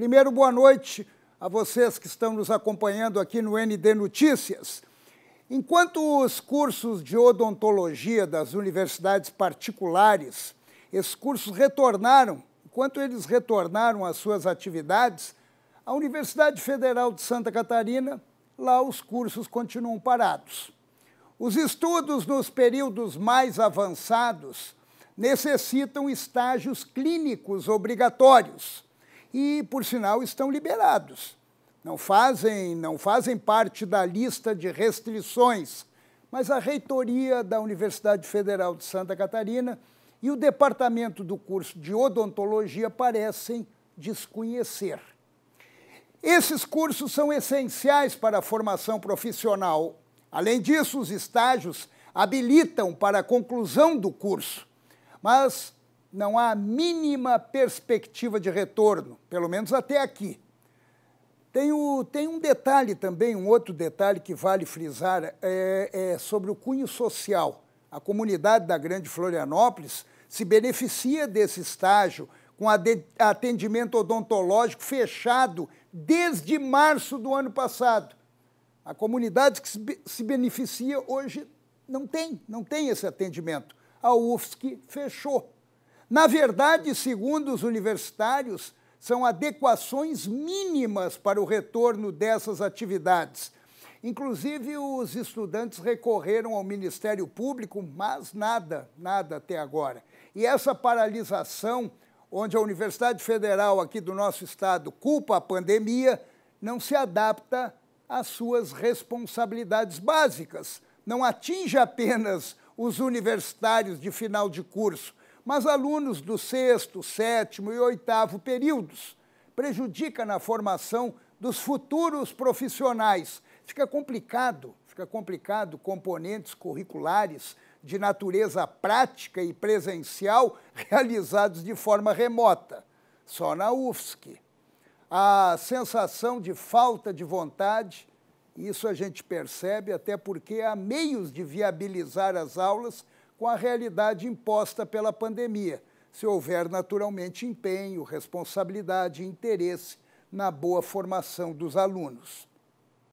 Primeiro, boa noite a vocês que estão nos acompanhando aqui no ND Notícias. Enquanto os cursos de odontologia das universidades particulares, esses cursos retornaram, enquanto eles retornaram às suas atividades, a Universidade Federal de Santa Catarina, lá os cursos continuam parados. Os estudos nos períodos mais avançados necessitam estágios clínicos obrigatórios e, por sinal, estão liberados. Não fazem, não fazem parte da lista de restrições, mas a reitoria da Universidade Federal de Santa Catarina e o departamento do curso de odontologia parecem desconhecer. Esses cursos são essenciais para a formação profissional. Além disso, os estágios habilitam para a conclusão do curso. Mas não há a mínima perspectiva de retorno, pelo menos até aqui. Tem, o, tem um detalhe também, um outro detalhe que vale frisar, é, é sobre o cunho social. A comunidade da Grande Florianópolis se beneficia desse estágio com atendimento odontológico fechado desde março do ano passado. A comunidade que se beneficia hoje não tem, não tem esse atendimento. A UFSC fechou. Na verdade, segundo os universitários, são adequações mínimas para o retorno dessas atividades. Inclusive, os estudantes recorreram ao Ministério Público, mas nada, nada até agora. E essa paralisação, onde a Universidade Federal aqui do nosso estado culpa a pandemia, não se adapta às suas responsabilidades básicas. Não atinge apenas os universitários de final de curso, mas alunos do sexto, sétimo e oitavo períodos. Prejudica na formação dos futuros profissionais. Fica complicado, fica complicado componentes curriculares de natureza prática e presencial realizados de forma remota, só na UFSC. A sensação de falta de vontade, isso a gente percebe até porque há meios de viabilizar as aulas com a realidade imposta pela pandemia, se houver naturalmente empenho, responsabilidade e interesse na boa formação dos alunos.